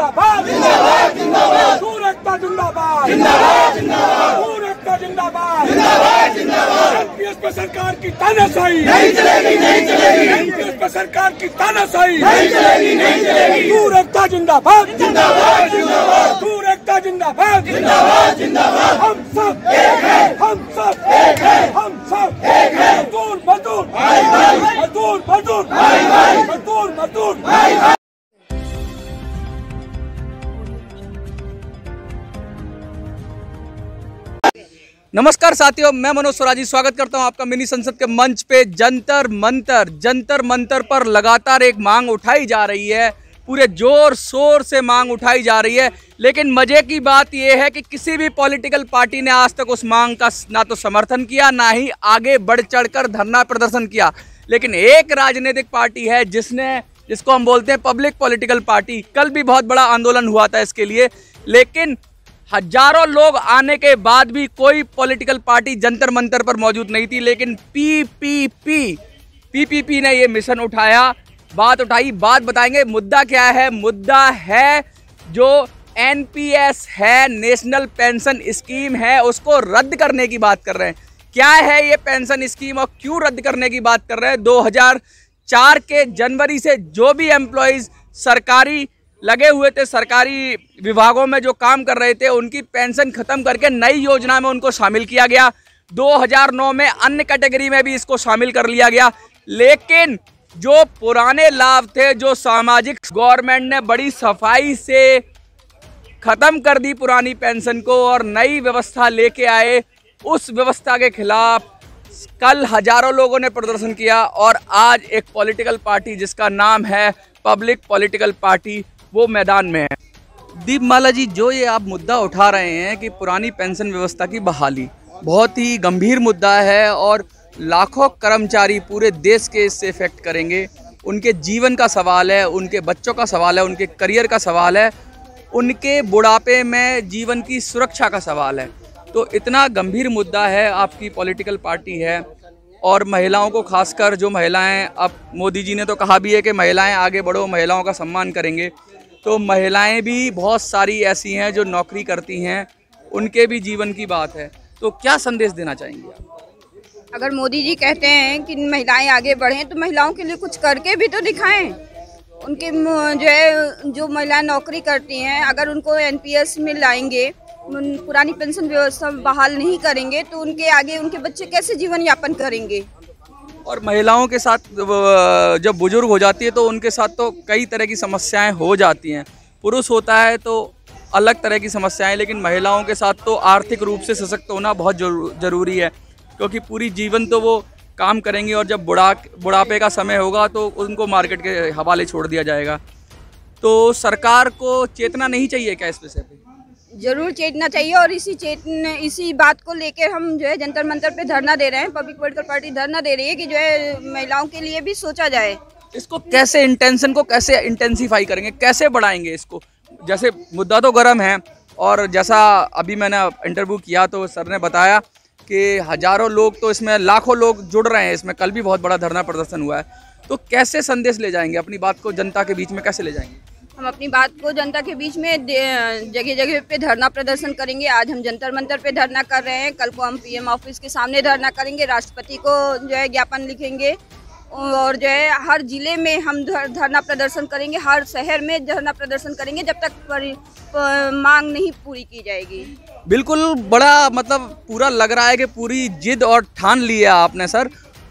जिंदाबाद जिंदाबाद जिंदाबाद सूरत का जिंदाबाद जिंदाबाद जिंदाबाद सूरत का जिंदाबाद जिंदाबाद जिंदाबाद एनपीएस पर सरकार की तानाशाही नहीं चलेगी नहीं चलेगी एनपीएस पर सरकार की तानाशाही नहीं चलेगी नहीं चलेगी सूरत का जिंदाबाद जिंदाबाद जिंदाबाद सूरत का जिंदाबाद जिंदाबाद जिंदाबाद हम सब एक है हम सब एक है नमस्कार साथियों मैं मनोज स्वराजी स्वागत करता हूं आपका मिनी संसद के मंच पे जंतर मंतर जंतर मंतर पर लगातार एक मांग उठाई जा रही है पूरे जोर शोर से मांग उठाई जा रही है लेकिन मज़े की बात यह है कि किसी भी पॉलिटिकल पार्टी ने आज तक उस मांग का ना तो समर्थन किया ना ही आगे बढ़ चढ़कर धरना प्रदर्शन किया लेकिन एक राजनीतिक पार्टी है जिसने जिसको हम बोलते हैं पब्लिक पॉलिटिकल पार्टी कल भी बहुत बड़ा आंदोलन हुआ था इसके लिए लेकिन हजारों लोग आने के बाद भी कोई पॉलिटिकल पार्टी जंतर मंतर पर मौजूद नहीं थी लेकिन P P P P P P ने ये मिशन उठाया बात उठाई बात बताएंगे मुद्दा क्या है मुद्दा है जो एनपीएस है नेशनल पेंशन स्कीम है उसको रद्द करने की बात कर रहे हैं क्या है ये पेंशन स्कीम और क्यों रद्द करने की बात कर रहे हैं 2004 के जनवरी से जो भी एम्प्लॉयज़ सरकारी लगे हुए थे सरकारी विभागों में जो काम कर रहे थे उनकी पेंशन खत्म करके नई योजना में उनको शामिल किया गया 2009 में अन्य कैटेगरी में भी इसको शामिल कर लिया गया लेकिन जो पुराने लाभ थे जो सामाजिक गवर्नमेंट ने बड़ी सफाई से ख़त्म कर दी पुरानी पेंशन को और नई व्यवस्था लेके आए उस व्यवस्था के खिलाफ कल हजारों लोगों ने प्रदर्शन किया और आज एक पॉलिटिकल पार्टी जिसका नाम है पब्लिक पॉलिटिकल पार्टी वो मैदान में है दीपमाला जी जो ये आप मुद्दा उठा रहे हैं कि पुरानी पेंशन व्यवस्था की बहाली बहुत ही गंभीर मुद्दा है और लाखों कर्मचारी पूरे देश के इससे इफेक्ट करेंगे उनके जीवन का सवाल है उनके बच्चों का सवाल है उनके करियर का सवाल है उनके बुढ़ापे में जीवन की सुरक्षा का सवाल है तो इतना गंभीर मुद्दा है आपकी पॉलिटिकल पार्टी है और महिलाओं को खासकर जो महिलाएं अब मोदी जी ने तो कहा भी है कि महिलाएं आगे बढ़ो महिलाओं का सम्मान करेंगे तो महिलाएं भी बहुत सारी ऐसी हैं जो नौकरी करती हैं उनके भी जीवन की बात है तो क्या संदेश देना चाहेंगे आप अगर मोदी जी कहते हैं कि महिलाएं आगे बढ़ें तो महिलाओं के लिए कुछ करके भी तो दिखाएं उनके जो है जो महिलाएं नौकरी करती हैं अगर उनको एनपीएस में लाएंगे पुरानी पेंशन व्यवस्था बहाल नहीं करेंगे तो उनके आगे उनके बच्चे कैसे जीवन यापन करेंगे और महिलाओं के साथ जब बुजुर्ग हो जाती है तो उनके साथ तो कई तरह की समस्याएं हो जाती हैं पुरुष होता है तो अलग तरह की समस्याएं लेकिन महिलाओं के साथ तो आर्थिक रूप से सशक्त होना बहुत जरूरी है क्योंकि पूरी जीवन तो वो काम करेंगे और जब बुढ़ा बुढ़ापे का समय होगा तो उनको मार्केट के हवाले छोड़ दिया जाएगा तो सरकार को चेतना नहीं चाहिए क्या इस विषय पे जरूर चेतना चाहिए और इसी चेतन इसी बात को लेकर हम जो है जंतर मंतर पे धरना दे रहे हैं पब्लिक पोलिटिकल पार्टी धरना दे रही है कि जो है महिलाओं के लिए भी सोचा जाए इसको कैसे इंटेंशन को कैसे इंटेंसीफाई करेंगे कैसे बढ़ाएंगे इसको जैसे मुद्दा तो गर्म है और जैसा अभी मैंने इंटरव्यू किया तो सर ने बताया कि हज़ारों लोग तो इसमें लाखों लोग जुड़ रहे हैं इसमें कल भी बहुत बड़ा धरना प्रदर्शन हुआ है तो कैसे संदेश ले जाएंगे अपनी बात को जनता के बीच में कैसे ले जाएंगे हम अपनी बात को जनता के बीच में जगह जगह पे धरना प्रदर्शन करेंगे आज हम जंतर मंतर पे धरना कर रहे हैं कल को हम पीएम ऑफिस के सामने धरना करेंगे राष्ट्रपति को जो है ज्ञापन लिखेंगे और जो है हर जिले में हम धरना प्रदर्शन करेंगे हर शहर में धरना प्रदर्शन करेंगे जब तक पर, पर, मांग नहीं पूरी की जाएगी बिल्कुल बड़ा मतलब पूरा लग रहा है कि पूरी जिद और ठान लिया आपने सर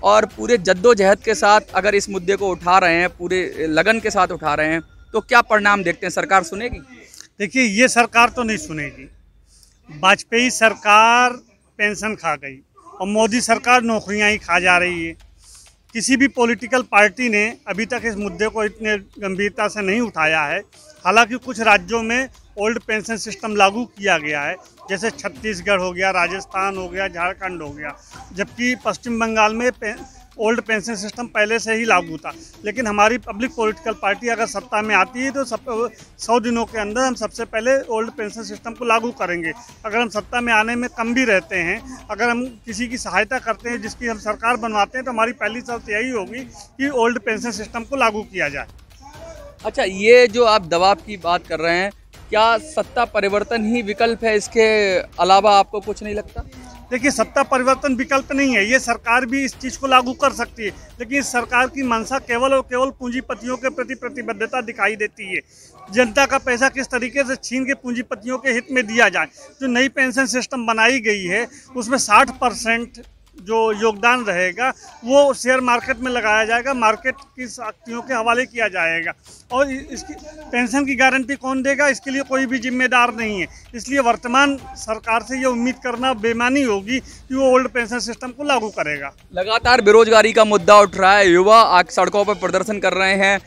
और पूरे जद्दोजहद के साथ अगर इस मुद्दे को उठा रहे हैं पूरे लगन के साथ उठा रहे हैं तो क्या परिणाम देखते हैं सरकार सुनेगी देखिए ये सरकार तो नहीं सुनेगी वाजपेयी सरकार पेंशन खा गई और मोदी सरकार नौकरियां ही खा जा रही है किसी भी पॉलिटिकल पार्टी ने अभी तक इस मुद्दे को इतने गंभीरता से नहीं उठाया है हालांकि कुछ राज्यों में ओल्ड पेंशन सिस्टम लागू किया गया है जैसे छत्तीसगढ़ हो गया राजस्थान हो गया झारखंड हो गया जबकि पश्चिम बंगाल में पे, ओल्ड पेंशन सिस्टम पहले से ही लागू था लेकिन हमारी पब्लिक पॉलिटिकल पार्टी अगर सत्ता में आती है तो सब सौ दिनों के अंदर हम सबसे पहले ओल्ड पेंशन सिस्टम को लागू करेंगे अगर हम सत्ता में आने में कम भी रहते हैं अगर हम किसी की सहायता करते हैं जिसकी हम सरकार बनवाते हैं तो हमारी पहली शर्त यही होगी कि ओल्ड पेंशन सिस्टम को लागू किया जाए अच्छा ये जो आप दबाव की बात कर रहे हैं क्या सत्ता परिवर्तन ही विकल्प है इसके अलावा आपको कुछ नहीं लगता देखिए सत्ता परिवर्तन विकल्प नहीं है ये सरकार भी इस चीज़ को लागू कर सकती है लेकिन सरकार की मंशा केवल और केवल पूंजीपतियों के प्रति प्रतिबद्धता दिखाई देती है जनता का पैसा किस तरीके से छीन के पूंजीपतियों के हित में दिया जाए जो नई पेंशन सिस्टम बनाई गई है उसमें साठ परसेंट जो योगदान रहेगा वो शेयर मार्केट में लगाया जाएगा मार्केट की शक्तियों के हवाले किया जाएगा और इसकी पेंशन की गारंटी कौन देगा इसके लिए कोई भी जिम्मेदार नहीं है इसलिए वर्तमान सरकार से ये उम्मीद करना बेमानी होगी कि वो ओल्ड पेंशन सिस्टम को लागू करेगा लगातार बेरोजगारी का मुद्दा उठ रहा है युवा आज सड़कों पर प्रदर्शन कर रहे हैं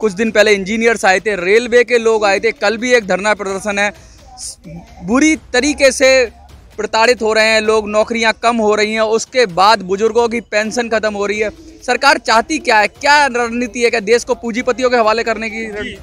कुछ दिन पहले इंजीनियर्स आए थे रेलवे के लोग आए थे कल भी एक धरना प्रदर्शन है बुरी तरीके से प्रताड़ित हो रहे हैं लोग नौकरियां कम हो रही हैं उसके बाद बुजुर्गों की पेंशन खत्म हो रही है सरकार चाहती क्या है क्या रणनीति है क्या देश को पूंजीपतियों के हवाले करने की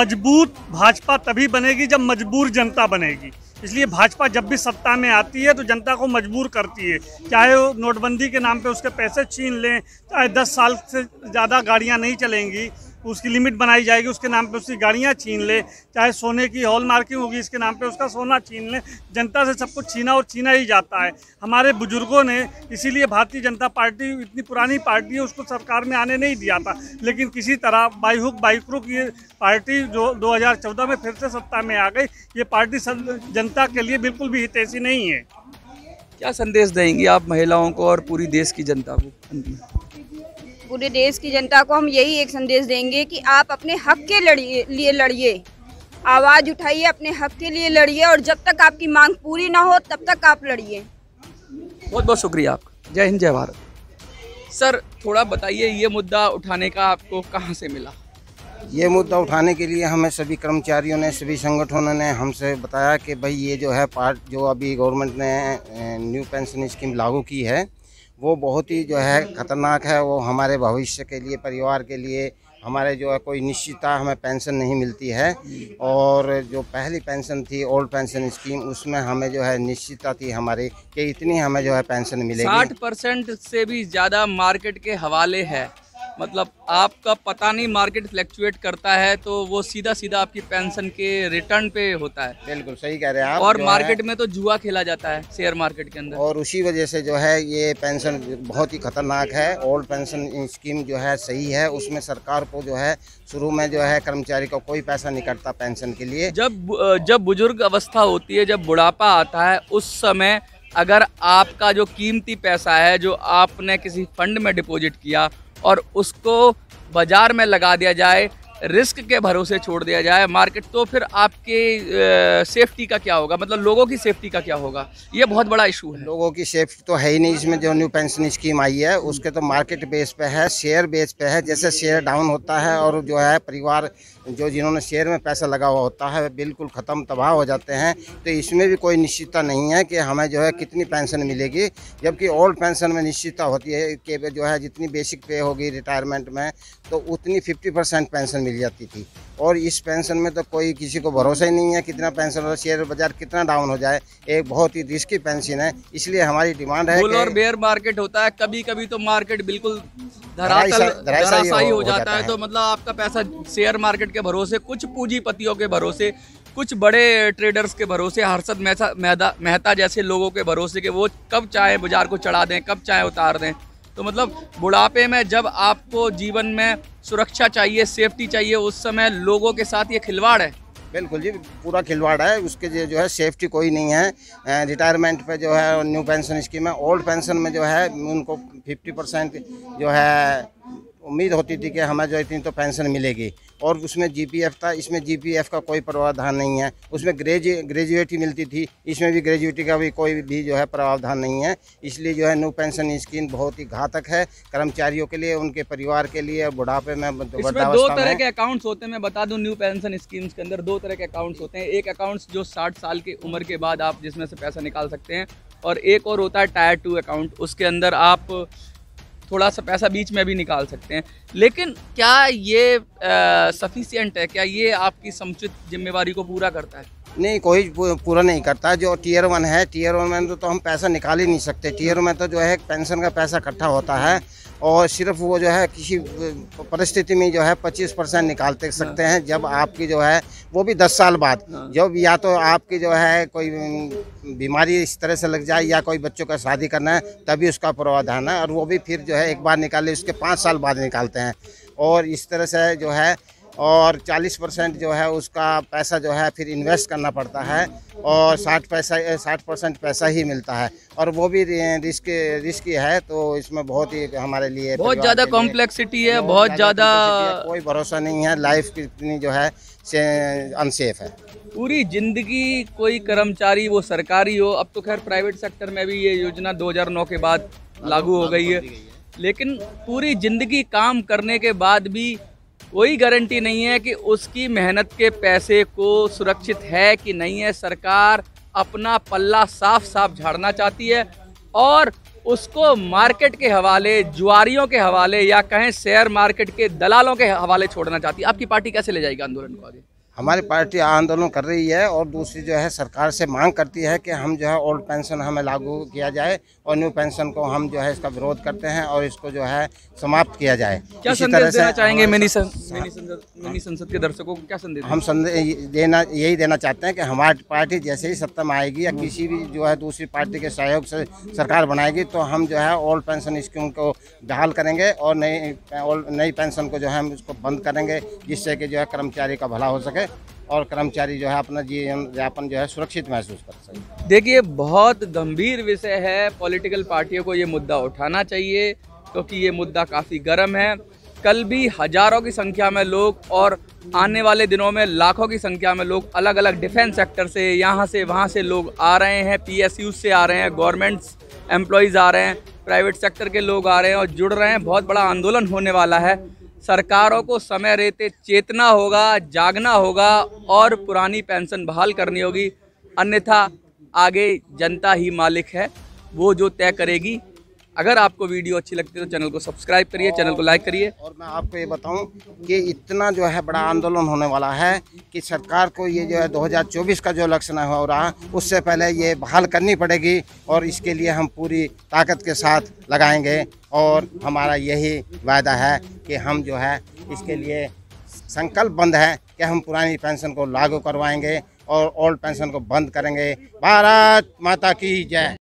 मजबूत भाजपा तभी बनेगी जब मजबूर जनता बनेगी इसलिए भाजपा जब भी सत्ता में आती है तो जनता को मजबूर करती है चाहे वो नोटबंदी के नाम पे उसके पैसे छीन लें चाहे दस साल से ज़्यादा गाड़ियां नहीं चलेंगी उसकी लिमिट बनाई जाएगी उसके नाम पे उसकी गाड़ियाँ छीन ले चाहे सोने की हॉल मार्किंग होगी इसके नाम पे उसका सोना छीन ले जनता से सब कुछ छीना और छीना ही जाता है हमारे बुजुर्गों ने इसीलिए भारतीय जनता पार्टी इतनी पुरानी पार्टी है उसको सरकार में आने नहीं दिया था लेकिन किसी तरह बाईहुक बाइक्रुक ये पार्टी जो दो में फिर से सत्ता में आ गई ये पार्टी जनता के लिए बिल्कुल भी हितैषी नहीं है क्या संदेश देंगी आप महिलाओं को और पूरी देश की जनता को पूरे देश की जनता को हम यही एक संदेश देंगे कि आप अपने हक के लड़िए लिए लड़िए आवाज़ उठाइए अपने हक के लिए लड़िए और जब तक आपकी मांग पूरी ना हो तब तक आप लड़िए बहुत बहुत शुक्रिया आपका जय हिंद जय भारत सर थोड़ा बताइए ये मुद्दा उठाने का आपको कहाँ से मिला ये मुद्दा उठाने के लिए हमें सभी कर्मचारियों ने सभी संगठनों ने हमसे बताया कि भाई ये जो है पार्ट जो अभी गवर्नमेंट ने न्यू पेंशन स्कीम लागू की है वो बहुत ही जो है ख़तरनाक है वो हमारे भविष्य के लिए परिवार के लिए हमारे जो है कोई निश्चितता हमें पेंशन नहीं मिलती है और जो पहली पेंशन थी ओल्ड पेंशन स्कीम उसमें हमें जो है निश्चितता थी हमारी कि इतनी हमें जो है पेंशन मिलेगी साठ परसेंट से भी ज़्यादा मार्केट के हवाले है मतलब आपका पता नहीं मार्केट फ्लैक्चुएट करता है तो वो सीधा सीधा आपकी पेंशन के रिटर्न पे होता है बिल्कुल सही कह रहे हैं आप और मार्केट में तो जुआ खेला जाता है शेयर मार्केट के अंदर और उसी वजह से जो है ये पेंशन बहुत ही खतरनाक है ओल्ड पेंशन स्कीम जो है सही है उसमें सरकार को जो है शुरू में जो है कर्मचारी को कोई पैसा नहीं कटता पेंशन के लिए जब जब बुजुर्ग अवस्था होती है जब बुढ़ापा आता है उस समय अगर आपका जो कीमती पैसा है जो आपने किसी फंड में डिपॉजिट किया और उसको बाज़ार में लगा दिया जाए रिस्क के भरोसे छोड़ दिया जाए मार्केट तो फिर आपके सेफ्टी का क्या होगा मतलब लोगों की सेफ्टी का क्या होगा ये बहुत बड़ा इशू है लोगों की सेफ्टी तो है ही नहीं इसमें जो न्यू पेंशन स्कीम आई है उसके तो मार्केट बेस पे है शेयर बेस पे है जैसे शेयर डाउन होता है और जो है परिवार जो जिन्होंने शेयर में पैसा लगा हुआ होता है बिल्कुल ख़त्म तबाह हो जाते हैं तो इसमें भी कोई निश्चितता नहीं है कि हमें जो है कितनी पेंशन मिलेगी जबकि ओल्ड पेंशन में निश्चितता होती है कि जो है जितनी बेसिक पे होगी रिटायरमेंट में तो उतनी फिफ्टी परसेंट पेंशन मिल जाती थी और इस पेंशन में तो कोई किसी को भरोसा ही नहीं है कितना पेंशन हो शेयर बाजार कितना डाउन हो जाए एक बहुत ही रिस्की पेंशन है इसलिए हमारी डिमांड है और बेयर मार्केट होता है कभी कभी तो मार्केट बिल्कुल धराशायी हो, हो जाता, है तो मतलब आपका पैसा शेयर मार्केट के भरोसे कुछ पूंजीपतियों के भरोसे कुछ बड़े ट्रेडर्स के भरोसे हर्षद मेहता मेहता जैसे लोगों के भरोसे कि वो कब चाहे बाजार को चढ़ा दें कब चाहे उतार दें तो मतलब बुढ़ापे में जब आपको जीवन में सुरक्षा चाहिए सेफ्टी चाहिए उस समय लोगों के साथ ये खिलवाड़ है बिल्कुल जी पूरा खिलवाड़ है उसके जो जो है सेफ्टी कोई नहीं है रिटायरमेंट पे जो है न्यू पेंशन स्कीम है ओल्ड पेंशन में जो है उनको फिफ्टी परसेंट जो है उम्मीद होती थी कि हमें जो इतनी तो पेंशन मिलेगी और उसमें जीपीएफ था इसमें जीपीएफ का कोई प्रावधान नहीं है उसमें ग्रेजु ग्रेजुएटी मिलती थी इसमें भी ग्रेजुएटी का भी कोई भी जो है प्रावधान नहीं है इसलिए जो है न्यू पेंशन स्कीम बहुत ही घातक है कर्मचारियों के लिए उनके परिवार के लिए बुढ़ापे में दो तरह के अकाउंट्स होते हैं मैं बता दूँ न्यू पेंशन स्कीम के अंदर दो तरह के अकाउंट्स होते हैं एक अकाउंट्स जो साठ साल की उम्र के बाद आप जिसमें से पैसा निकाल सकते हैं और एक और होता है टायर टू अकाउंट उसके अंदर आप थोड़ा सा पैसा बीच में भी निकाल सकते हैं लेकिन क्या ये सफिशियंट है क्या ये आपकी समुचित जिम्मेवारी को पूरा करता है नहीं कोई पूरा नहीं करता जो टीयर वन है टीयर वन में तो, तो हम पैसा निकाल ही नहीं सकते टीयर में तो जो है पेंशन का पैसा इकट्ठा होता है और सिर्फ वो जो है किसी परिस्थिति में जो है 25 परसेंट निकाल सकते हैं जब आपकी जो है वो भी 10 साल बाद हाँ। जब या तो आपकी जो है कोई बीमारी इस तरह से लग जाए या कोई बच्चों का शादी करना है तभी उसका प्रावधान है और वो भी फिर जो है एक बार निकाले उसके पाँच साल बाद निकालते हैं और इस तरह से जो है और 40 परसेंट जो है उसका पैसा जो है फिर इन्वेस्ट करना पड़ता है और 60 पैसा 60 परसेंट पैसा ही मिलता है और वो भी रिस्क रिस्की है तो इसमें बहुत ही हमारे लिए बहुत ज़्यादा कॉम्प्लेक्सिटी है बहुत ज़्यादा कोई भरोसा नहीं है लाइफ कितनी जो है से अनसेफ है पूरी ज़िंदगी कोई कर्मचारी वो सरकारी हो अब तो खैर प्राइवेट सेक्टर में भी ये योजना दो के बाद लागू हो गई है लेकिन पूरी ज़िंदगी काम करने के बाद भी कोई गारंटी नहीं है कि उसकी मेहनत के पैसे को सुरक्षित है कि नहीं है सरकार अपना पल्ला साफ साफ झाड़ना चाहती है और उसको मार्केट के हवाले जुआरियों के हवाले या कहें शेयर मार्केट के दलालों के हवाले छोड़ना चाहती है आपकी पार्टी कैसे ले जाएगी आंदोलन को आगे हमारी पार्टी आंदोलन कर रही है और दूसरी जो है सरकार से मांग करती है कि हम जो है ओल्ड पेंशन हमें लागू किया जाए और न्यू पेंशन को हम जो है इसका विरोध करते हैं और इसको जो है समाप्त किया जाए क्या संदेश देना चाहेंगे हाँ। मिनी संसद के दर्शकों को क्या संदेश हम संदेश देना यही देना चाहते हैं कि हमारी पार्टी जैसे ही सत्ता में आएगी या किसी भी जो है दूसरी पार्टी के सहयोग से सरकार बनाएगी तो हम जो है ओल्ड पेंशन स्कीम को बहाल करेंगे और नई नई पेंशन को जो है हम उसको बंद करेंगे जिससे कि जो है कर्मचारी का भला हो सके और कर्मचारी जो है अपना जीवन यापन जो है सुरक्षित महसूस कर सके देखिए बहुत गंभीर विषय है पॉलिटिकल पार्टियों को ये मुद्दा उठाना चाहिए क्योंकि तो ये मुद्दा काफ़ी गर्म है कल भी हजारों की संख्या में लोग और आने वाले दिनों में लाखों की संख्या में लोग अलग अलग डिफेंस सेक्टर से यहाँ से वहाँ से लोग आ रहे हैं पी से आ रहे हैं गवर्नमेंट्स एम्प्लॉयज़ आ रहे हैं प्राइवेट सेक्टर के लोग आ रहे हैं और जुड़ रहे हैं बहुत बड़ा आंदोलन होने वाला है सरकारों को समय रहते चेतना होगा जागना होगा और पुरानी पेंशन बहाल करनी होगी अन्यथा आगे जनता ही मालिक है वो जो तय करेगी अगर आपको वीडियो अच्छी लगती है तो चैनल को सब्सक्राइब करिए चैनल को लाइक करिए और मैं आपको ये बताऊं कि इतना जो है बड़ा आंदोलन होने वाला है कि सरकार को ये जो है 2024 का जो लक्षण न हो रहा उससे पहले ये बहाल करनी पड़ेगी और इसके लिए हम पूरी ताकत के साथ लगाएंगे और हमारा यही वायदा है कि हम जो है इसके लिए संकल्प बंद है कि हम पुरानी पेंशन को लागू करवाएँगे और ओल्ड पेंशन को बंद करेंगे भारत माता की जय